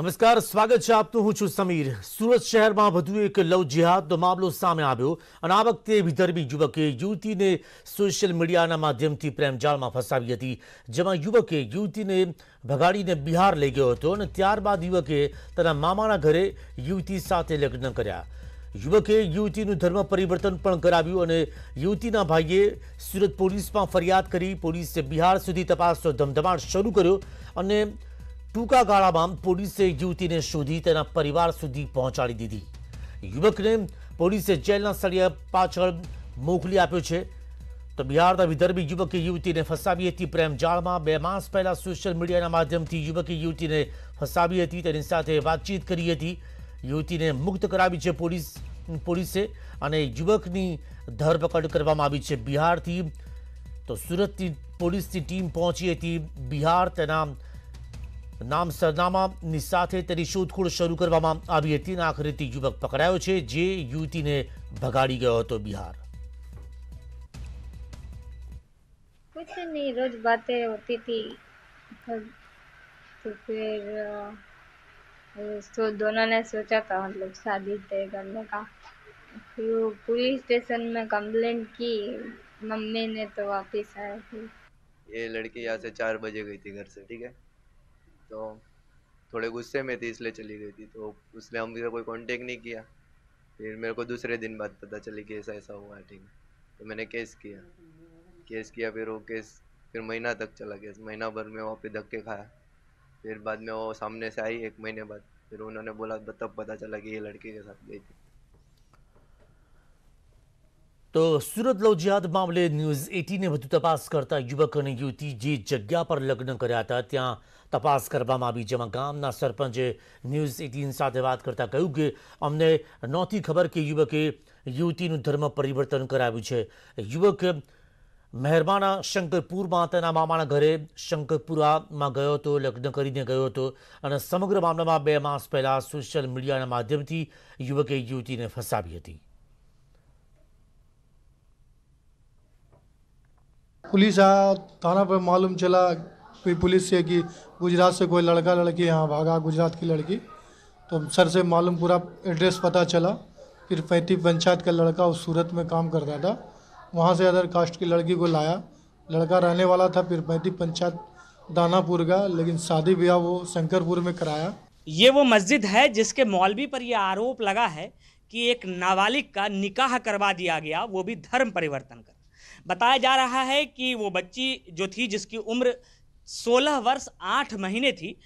નમસ્કાર સ્વાગત છે આપનું હું છું સમીર સુરત શહેરમાં વધુ એક લવ જિહાદનો મામલો સામે આવ્યો અને આ વખતે વિધર્મી યુવકે યુવતીને સોશિયલ મીડિયાના માધ્યમથી પ્રેમજાળમાં ફસાવી હતી જેમાં યુવકે યુવતીને ભગાડીને બિહાર લઈ ગયો હતો અને ત્યારબાદ યુવકે તેના મામાના ઘરે યુવતી સાથે લગ્ન કર્યા યુવકે યુવતીનું ધર્મ પરિવર્તન પણ કરાવ્યું અને યુવતીના ભાઈએ સુરત પોલીસમાં ફરિયાદ કરી પોલીસે બિહાર સુધી તપાસનો ધમધમાટ શરૂ કર્યો અને टूका गाड़ा में पुलिस युवती ने शोधी परिवार सुधी पहुंचाड़ी दीधी युवक ने पुलिस जेल सड़िए पाचड़ मोकली आप तो बिहार विदर्भी युवके युवती ने फसावी थी प्रेम जाड़ में बे मस पहला सोशल मीडिया मध्यम थी युवके युवती ने फसावी थी तरीके बातचीत करती युवती ने मुक्त करी है पुलिस युवक की धरपकड़ कर तो बिहार थी तो सूरत पुलिस टीम पहुंची थी बिहार तना નામ સરનામાની સાથે તેની શોધખોળ શરૂ કરવામાં આવી હતી અને આખરે તે યુવક પકડાયો છે જે યુવતીને ભગાડી ગયો હતો બિહાર कुछ नहीं रोज बातें होती थी तो फिर तो दोनों ने सोचा था मतलब शादी तय करने का फिर वो पुलिस स्टेशन में कंप्लेंट की मम्मी ने तो वापस आया थी ये लड़की यहाँ से चार बजे गई थी घर से ठीक है तो थोड़े गुस्से में थी इसलिए चली गई थी तो उसने हम भी कोई कांटेक्ट नहीं किया फिर मेरे को दूसरे दिन बाद पता चली कि ऐसा ऐसा हुआ ठीक है तो मैंने केस किया केस किया फिर वो केस फिर महीना तक चला केस महीना भर में वहाँ पे धक्के खाया फिर बाद में वो सामने से आई एक महीने बाद फिर उन्होंने बोला तब पता चला कि ये लड़के के साथ गई थी તો સુરત લવ મામલે ન્યૂઝ એટીને વધુ તપાસ કરતા યુવક અને યુવતી જે જગ્યા પર લગ્ન કર્યા હતા ત્યાં તપાસ કરવામાં આવી જેમાં ગામના સરપંચે ન્યૂઝ એટીન સાથે વાત કરતા કહ્યું કે અમને નહોતી ખબર કે યુવકે યુવતીનું ધર્મ પરિવર્તન કરાવ્યું છે યુવક મહેરબાના શંકરપુરમાં તેના મામાના ઘરે શંકરપુરામાં ગયો હતો લગ્ન કરીને ગયો હતો અને સમગ્ર મામલામાં બે માસ પહેલાં સોશિયલ મીડિયાના માધ્યમથી યુવકે યુવતીને ફસાવી હતી पुलिस आया थाना पर मालूम चला फिर पुलिस से कि गुजरात से कोई लड़का लड़की यहाँ भागा गुजरात की लड़की तो सर से मालूम पूरा एड्रेस पता चला फिर पैंती पंचायत का लड़का उस सूरत में काम करता था वहाँ से अदर कास्ट की लड़की को लाया लड़का रहने वाला था फिर पैंती पंचायत दानापुर का लेकिन शादी ब्याह वो शंकरपुर में कराया ये वो मस्जिद है जिसके मौलवी पर यह आरोप लगा है कि एक नाबालिग का निकाह करवा दिया गया वो भी धर्म परिवर्तन कर बताया जा रहा है कि वो बच्ची जो थी जिसकी उम्र 16 वर्ष 8 महीने थी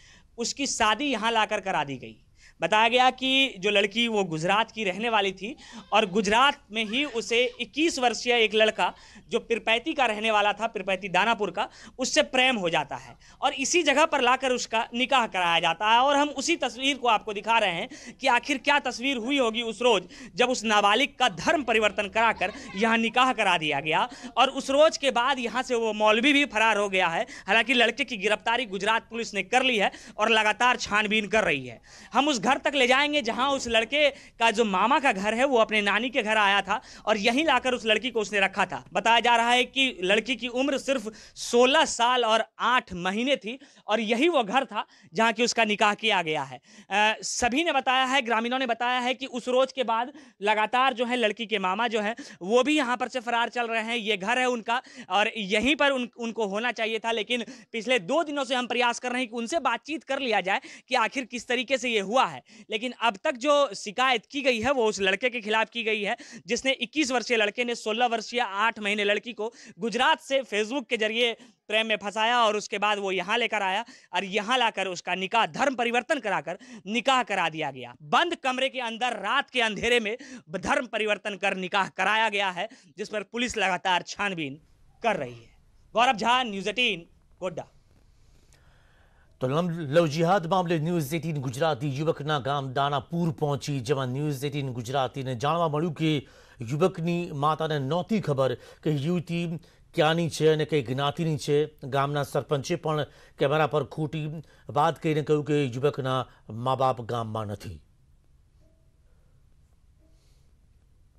उसकी शादी यहाँ लाकर करा दी गई बताया गया कि जो लड़की वो गुजरात की रहने वाली थी और गुजरात में ही उसे 21 वर्षीय एक लड़का जो पिरपैती का रहने वाला था पिरपैती दानापुर का उससे प्रेम हो जाता है और इसी जगह पर लाकर उसका निकाह कराया जाता है और हम उसी तस्वीर को आपको दिखा रहे हैं कि आखिर क्या तस्वीर हुई होगी उस रोज़ जब उस नाबालिग का धर्म परिवर्तन कराकर यहाँ निकाह करा दिया गया और उस रोज़ के बाद यहाँ से वो मौलवी भी फरार हो गया है हालांकि लड़के की गिरफ्तारी गुजरात पुलिस ने कर ली है और लगातार छानबीन कर रही है हम उस घर घर तक ले जाएंगे जहां उस लड़के का जो मामा का घर है वो अपने नानी के घर आया था और यहीं लाकर उस लड़की को उसने रखा था बताया जा रहा है कि लड़की की उम्र सिर्फ 16 साल और 8 महीने थी और यही वो घर था जहां की उसका निकाह किया गया है आ, सभी ने बताया है ग्रामीणों ने बताया है कि उस रोज के बाद लगातार जो है लड़की के मामा जो है वो भी यहाँ पर से फरार चल रहे हैं ये घर है उनका और यहीं पर उन, उनको होना चाहिए था लेकिन पिछले दो दिनों से हम प्रयास कर रहे हैं कि उनसे बातचीत कर लिया जाए कि आखिर किस तरीके से ये हुआ है है लेकिन अब तक जो शिकायत की गई है वो उस लड़के के खिलाफ की गई है जिसने 21 वर्षीय लड़के ने 16 वर्षीय 8 महीने लड़की को गुजरात से फेसबुक के जरिए प्रेम में फंसाया और उसके बाद वो यहाँ लेकर आया और यहाँ लाकर उसका निकाह धर्म परिवर्तन कराकर निकाह करा दिया गया बंद कमरे के अंदर रात के अंधेरे में धर्म परिवर्तन कर निकाह कराया गया है जिस पर पुलिस लगातार छानबीन कर रही है गौरव झा न्यूज एटीन गोड्डा તો લવ જિહાદ મામલે ન્યૂઝ એટીન ગુજરાતી યુવકના ગામ દાનાપુર પહોંચી જેમાં ન્યૂઝ એટીન ગુજરાતીને જાણવા મળ્યું કે યુવકની માતાને નહોતી ખબર કે યુવતી ક્યાંની છે અને કંઈ જ્ઞાતિની છે ગામના સરપંચે પણ કેમેરા પર ખોટી વાત કહીને કહ્યું કે યુવકના મા બાપ ગામમાં નથી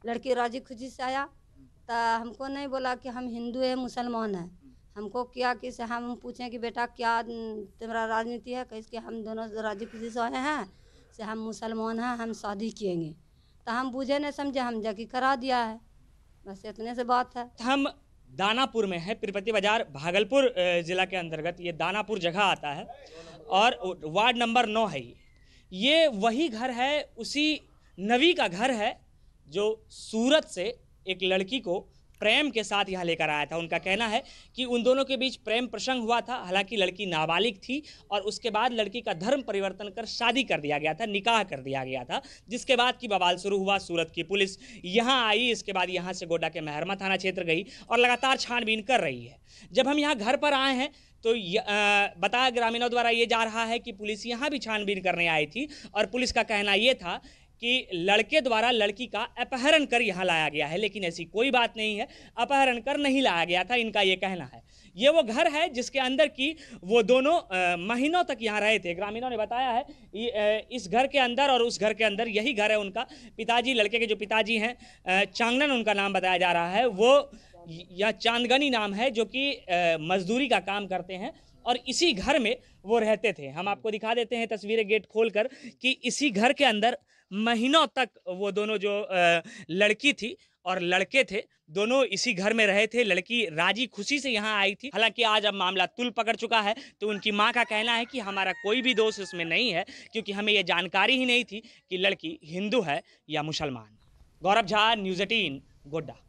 લડકી राजी खुशी से તો હમકો નહીં બોલા કે હમ हम हिंदू है मुसलमान हमको क्या कि से हम पूछें कि बेटा क्या तुम्हारा राजनीति है कैसे कि हम दोनों राज्य किसी से आए हैं से हम मुसलमान हैं हम शादी किएंगे तो हम बूझे नहीं समझे हम जाके करा दिया है बस इतने से बात है तो हम दानापुर में है तिरुपति बाजार भागलपुर ज़िला के अंतर्गत ये दानापुर जगह आता है और वार्ड नंबर नौ है ये ये वही घर है उसी नवी का घर है जो सूरत से एक लड़की को प्रेम के साथ यहाँ लेकर आया था उनका कहना है कि उन दोनों के बीच प्रेम प्रसंग हुआ था हालांकि लड़की नाबालिग थी और उसके बाद लड़की का धर्म परिवर्तन कर शादी कर दिया गया था निकाह कर दिया गया था जिसके बाद की बवाल शुरू हुआ सूरत की पुलिस यहाँ आई इसके बाद यहाँ से गोडा के महरमा थाना क्षेत्र गई और लगातार छानबीन कर रही है जब हम यहाँ घर पर आए हैं तो बताया ग्रामीणों द्वारा ये जा रहा है कि पुलिस यहाँ भी छानबीन करने आई थी और पुलिस का कहना ये था कि लड़के द्वारा लड़की का अपहरण कर यहाँ लाया गया है लेकिन ऐसी कोई बात नहीं है अपहरण कर नहीं लाया गया था इनका ये कहना है ये वो घर है जिसके अंदर की वो दोनों महीनों तक यहाँ रहे थे ग्रामीणों ने बताया है इस घर के अंदर और उस घर के अंदर यही घर है उनका पिताजी लड़के के जो पिताजी हैं चांगनन उनका नाम बताया जा रहा है वो यह चांदगनी नाम है जो कि मजदूरी का काम करते हैं और इसी घर में वो रहते थे हम आपको दिखा देते हैं तस्वीरें गेट खोलकर कि इसी घर के अंदर महीनों तक वो दोनों जो लड़की थी और लड़के थे दोनों इसी घर में रहे थे लड़की राजी खुशी से यहाँ आई थी हालांकि आज अब मामला तुल पकड़ चुका है तो उनकी माँ का कहना है कि हमारा कोई भी दोष इसमें नहीं है क्योंकि हमें यह जानकारी ही नहीं थी कि लड़की हिंदू है या मुसलमान गौरव झा न्यूज़ एटीन गोड्डा